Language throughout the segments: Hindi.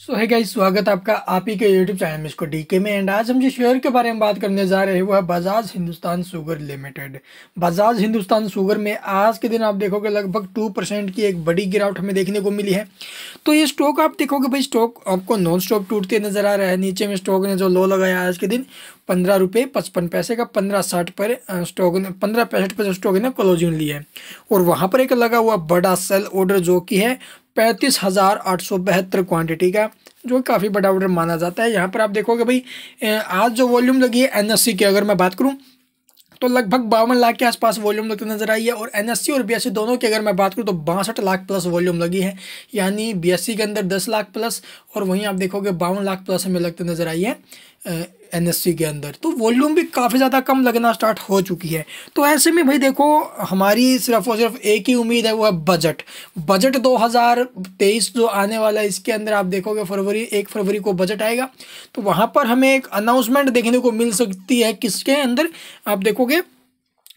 सो है गाइस स्वागत है आपका आप ही के यूट्यूब चैनल में इसको डीके में एंड आज हम जिस शेयर के बारे में बात करने जा रहे हैं वो है Bajaj Hindustan sugar limited Bajaj Hindustan sugar में आज के दिन आप देखोगे लगभग टू परसेंट की एक बड़ी गिरावट हमें देखने को मिली है तो ये स्टॉक आप देखोगे भाई स्टॉक आपको नॉन स्टॉप टूटते नजर आ रहा है नीचे में स्टॉक ने जो लो लगाया आज के दिन पंद्रह रुपये पचपन पैसे का पंद्रह साठ पर स्टॉक ने पंद्रह पैंसठ पर स्टॉक ने क्लोजिंग लिया है और वहाँ पर एक लगा हुआ बड़ा सेल ऑर्डर जो कि है पैंतीस हज़ार आठ सौ बहत्तर क्वान्टिटी का जो काफ़ी बड़ा ऑर्डर माना जाता है यहाँ पर आप देखोगे भाई आज जो वॉल्यूम लगी है एन की अगर मैं बात करूँ तो लगभग बावन लाख के आसपास वॉल्यूम लगती नजर आई है और एनएससी और बीएससी दोनों की अगर मैं बात करूँ तो बासठ लाख प्लस वॉल्यूम लगी है यानी बीएससी के अंदर दस लाख प्लस और वहीं आप देखोगे बावन लाख प्लस हमें लगती नजर आई है एन के अंदर तो वॉल्यूम भी काफ़ी ज़्यादा कम लगना स्टार्ट हो चुकी है तो ऐसे में भाई देखो हमारी सिर्फ और सिर्फ एक ही उम्मीद है वो है बजट बजट 2023 जो आने वाला है इसके अंदर आप देखोगे फरवरी एक फरवरी को बजट आएगा तो वहाँ पर हमें एक अनाउंसमेंट देखने को मिल सकती है किसके अंदर आप देखोगे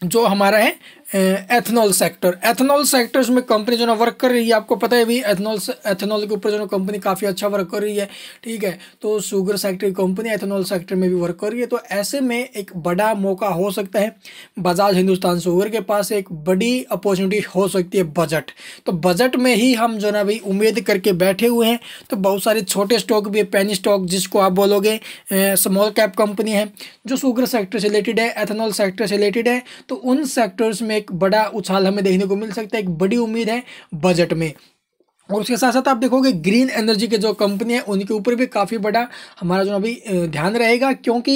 जो हमारा है एथनॉल सेक्टर एथनॉल सेक्टर्स में कंपनी जो ना वर्क कर रही है आपको पता है भी एथनॉल एथनॉल के ऊपर जो ना कंपनी काफ़ी अच्छा वर्क कर रही है ठीक है तो शुगर सेक्टर की कंपनी एथनॉल सेक्टर में भी वर्क कर रही है तो ऐसे में एक बड़ा मौका हो सकता है बजाज हिंदुस्तान शुगर के पास एक बड़ी अपॉर्चुनिटी हो सकती है बजट तो बजट में ही हम जो ना भाई उम्मीद करके बैठे हुए हैं तो बहुत सारे छोटे स्टॉक भी है पेनी स्टॉक जिसको आप बोलोगे स्मॉल कैप कंपनी है जो शुगर सेक्टर से रिलेटेड है एथनॉल सेक्टर से रिलेटेड है तो उन सेक्टर्स में एक बड़ा उछाल हमें देखने को मिल सकता है एक बड़ी उम्मीद है बजट में और उसके साथ साथ आप देखोगे ग्रीन एनर्जी के जो कंपनी है उनके ऊपर भी काफ़ी बड़ा हमारा जो अभी ध्यान रहेगा क्योंकि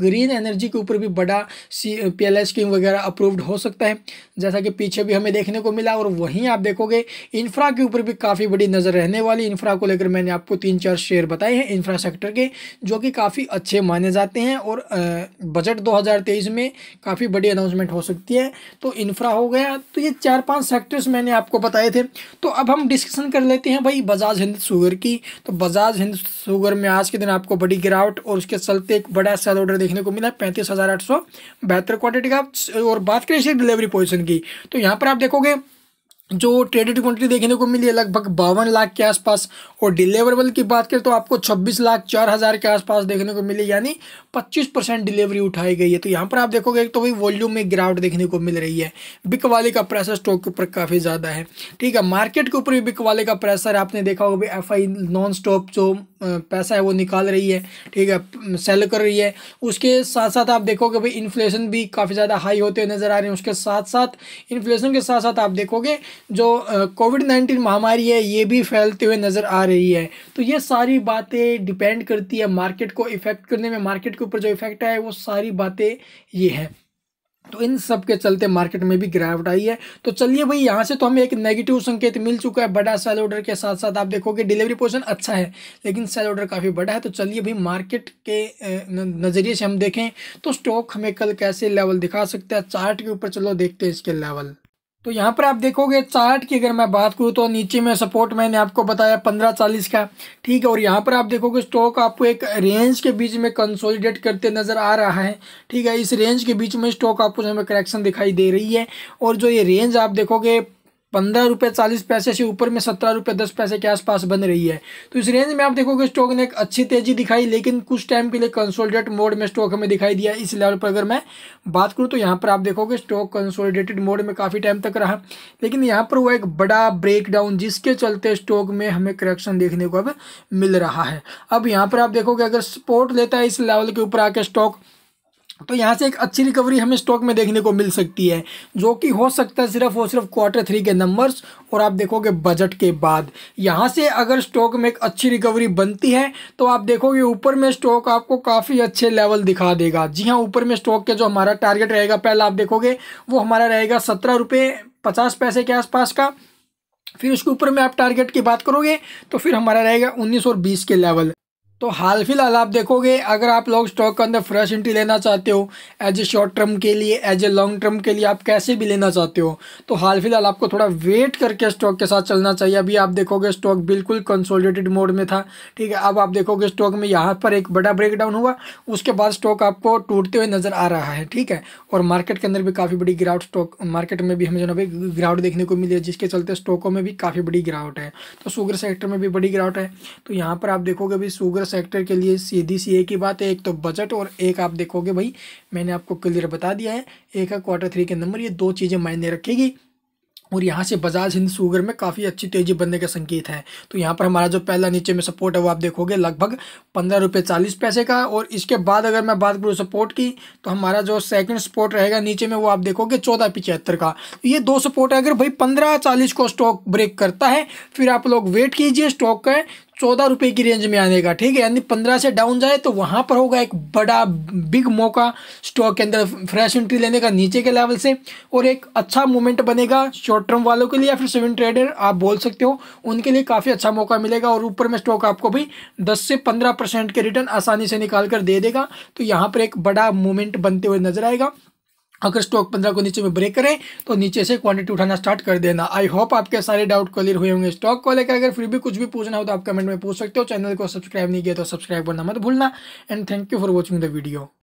ग्रीन एनर्जी के ऊपर भी बड़ा सी पी एल स्कीम वगैरह अप्रूव्ड हो सकता है जैसा कि पीछे भी हमें देखने को मिला और वहीं आप देखोगे इंफ्रा के ऊपर भी काफ़ी बड़ी नज़र रहने वाली इंफ्रा को लेकर मैंने आपको तीन चार शेयर बताए हैं इंफ्रास्ट्रक्चर के जो कि काफ़ी अच्छे माने जाते हैं और बजट दो में काफ़ी बड़ी अनाउंसमेंट हो सकती है तो इंफ्रा हो गया तो ये चार पाँच सेक्टर्स मैंने आपको बताए थे तो अब हम डिस्कशन कर लेते हैं भाई बजाज हिंद सुगर की तो बजाज हिंद सुगर में आज के दिन आपको बड़ी गिरावट और उसके चलते एक बड़ा सेल ऑर्डर देखने को मिला पैंतीस हज़ार आठ सौ बेहतर क्वांटिटी का और बात करें इसी डिलीवरी पोजिशन की तो यहाँ पर आप देखोगे जो ट्रेडेड क्वांटिटी देखने को मिली है लगभग बावन लाख के आसपास और डिलीवरेबल की बात करें तो आपको छब्बीस लाख चार हज़ार के आसपास देखने को मिली यानी पच्चीस परसेंट डिलीवरी उठाई गई है तो यहाँ पर आप देखोगे तो भाई वॉल्यूम में गिरावट देखने को मिल रही है बिकवाले का प्रेशर स्टॉक के ऊपर काफ़ी ज़्यादा है ठीक है मार्केट के ऊपर भी बिकवाले का प्रेशर आपने देखा होगा भाई एफ आई नॉन स्टॉप जो पैसा है वो निकाल रही है ठीक है सेल कर रही है उसके साथ साथ आप देखोगे भाई इन्फ्लेशन भी काफ़ी ज़्यादा हाई होते नज़र आ रहे हैं उसके साथ साथ इन्फ्लेशन के साथ साथ आप देखोगे जो कोविड नाइन्टीन महामारी है ये भी फैलते हुए नज़र आ रही है तो ये सारी बातें डिपेंड करती है मार्केट को इफ़ेक्ट करने में मार्केट के ऊपर जो इफ़ेक्ट है वो सारी बातें ये हैं तो इन सब के चलते मार्केट में भी गिरावट आई है तो चलिए भाई यहाँ से तो हमें एक नेगेटिव संकेत मिल चुका है बड़ा सेल ऑर्डर के साथ साथ आप देखोगे डिलीवरी पोर्शन अच्छा है लेकिन सेल ऑर्डर काफ़ी बड़ा है तो चलिए भाई मार्केट के नज़रिए से हम देखें तो स्टॉक हमें कल कैसे लेवल दिखा सकते हैं चार्ट के ऊपर चलो देखते हैं इसके लेवल तो यहाँ पर आप देखोगे चार्ट की अगर मैं बात करूँ तो नीचे में सपोर्ट मैंने आपको बताया पंद्रह चालीस का ठीक है और यहाँ पर आप देखोगे स्टॉक आपको एक रेंज के बीच में कंसोलिडेट करते नज़र आ रहा है ठीक है इस रेंज के बीच में स्टॉक आपको जो हमें करेक्शन दिखाई दे रही है और जो ये रेंज आप देखोगे पंद्रह रुपये चालीस पैसे से ऊपर में सत्रह रुपये दस पैसे के आसपास बन रही है तो इस रेंज में आप देखोगे स्टॉक ने एक अच्छी तेजी दिखाई लेकिन कुछ टाइम के लिए कंसोलिडेट मोड में स्टॉक हमें दिखाई दिया इस लेवल पर अगर मैं बात करूँ तो यहाँ पर आप देखोगे स्टॉक कंसोलिडेटेड मोड में काफ़ी टाइम तक रहा लेकिन यहाँ पर हुआ एक बड़ा ब्रेकडाउन जिसके चलते स्टॉक में हमें करेक्शन देखने को अब मिल रहा है अब यहाँ पर आप देखोगे अगर सपोर्ट लेता है इस लेवल के ऊपर आके स्टॉक तो यहाँ से एक अच्छी रिकवरी हमें स्टॉक में देखने को मिल सकती है जो कि हो सकता है सिर्फ और सिर्फ क्वार्टर थ्री के नंबर्स और आप देखोगे बजट के बाद यहाँ से अगर स्टॉक में एक अच्छी रिकवरी बनती है तो आप देखोगे ऊपर में स्टॉक आपको काफ़ी अच्छे लेवल दिखा देगा जी हाँ ऊपर में स्टॉक के जो हमारा टारगेट रहेगा पहला आप देखोगे वो हमारा रहेगा सत्रह रुपये पचास पैसे के आसपास का फिर उसके ऊपर में आप टारगेट की बात करोगे तो फिर हमारा रहेगा उन्नीस और बीस के लेवल तो हाल फिलहाल आप देखोगे अगर आप लोग स्टॉक के अंदर फ्रेश एंट्री लेना चाहते हो एज ए शॉर्ट टर्म के लिए एज ए लॉन्ग टर्म के लिए आप कैसे भी लेना चाहते हो तो हाल फिलहाल आपको थोड़ा वेट करके स्टॉक के साथ चलना चाहिए अभी आप देखोगे स्टॉक बिल्कुल कंसोलिडेटेड मोड में था ठीक है अब आप देखोगे स्टॉक में यहाँ पर एक बड़ा ब्रेकडाउन हुआ उसके बाद स्टॉक आपको टूटते हुए नज़र आ रहा है ठीक है और मार्केट के अंदर भी काफ़ी बड़ी गिरावट स्टॉक मार्केट में भी हमें जो है गिरावट देखने को मिली है जिसके चलते स्टॉकों में भी काफ़ी बड़ी गिरावट है तो शुगर सेक्टर में भी बड़ी गिरावट है तो यहाँ पर आप देखोगे अभी शुगर सेक्टर के लिए सीधी सी एक ही बात है एक तो बजट और एक आप देखोगे भाई मैंने आपको क्लियर बता दिया है एक है क्वार्टर थ्री के नंबर ये दो चीज़ें मायने रखेगी और यहाँ से बजाज हिंद सुगर में काफ़ी अच्छी तेज़ी बनने के संकेत हैं तो यहाँ पर हमारा जो पहला नीचे में सपोर्ट है वो आप देखोगे लगभग पंद्रह रुपये चालीस पैसे का और इसके बाद अगर मैं बात करूँ सपोर्ट की तो हमारा जो सेकंड सपोर्ट रहेगा नीचे में वो आप देखोगे चौदह पिचहत्तर का तो ये दो सपोर्ट है अगर भाई पंद्रह चालीस को स्टॉक ब्रेक करता है फिर आप लोग वेट कीजिए स्टॉक का चौदह रुपये की रेंज में आने का ठीक है यानी पंद्रह से डाउन जाए तो वहां पर होगा एक बड़ा बिग मौका स्टॉक के अंदर फ्रेश एंट्री लेने का नीचे के लेवल से और एक अच्छा मूवमेंट बनेगा शॉर्ट टर्म वालों के लिए या फिर सेवन ट्रेडर आप बोल सकते हो उनके लिए काफ़ी अच्छा मौका मिलेगा और ऊपर में स्टॉक आपको भी दस से पंद्रह परसेंट के रिटर्न आसानी से निकाल कर दे देगा तो यहाँ पर एक बड़ा मूवमेंट बनते हुए नजर आएगा अगर स्टॉक पंद्रह को नीचे में ब्रेक करें तो नीचे से क्वांटिटी उठाना स्टार्ट कर देना आई होप आपके सारे डाउट क्लियर हुए होंगे स्टॉक को लेकर अगर फिर भी कुछ भी पूछना हो तो आप कमेंट में पूछ सकते हो चैनल को सब्सक्राइब नहीं किया तो सब्सक्राइब करना मत भूलना and thank you for watching the video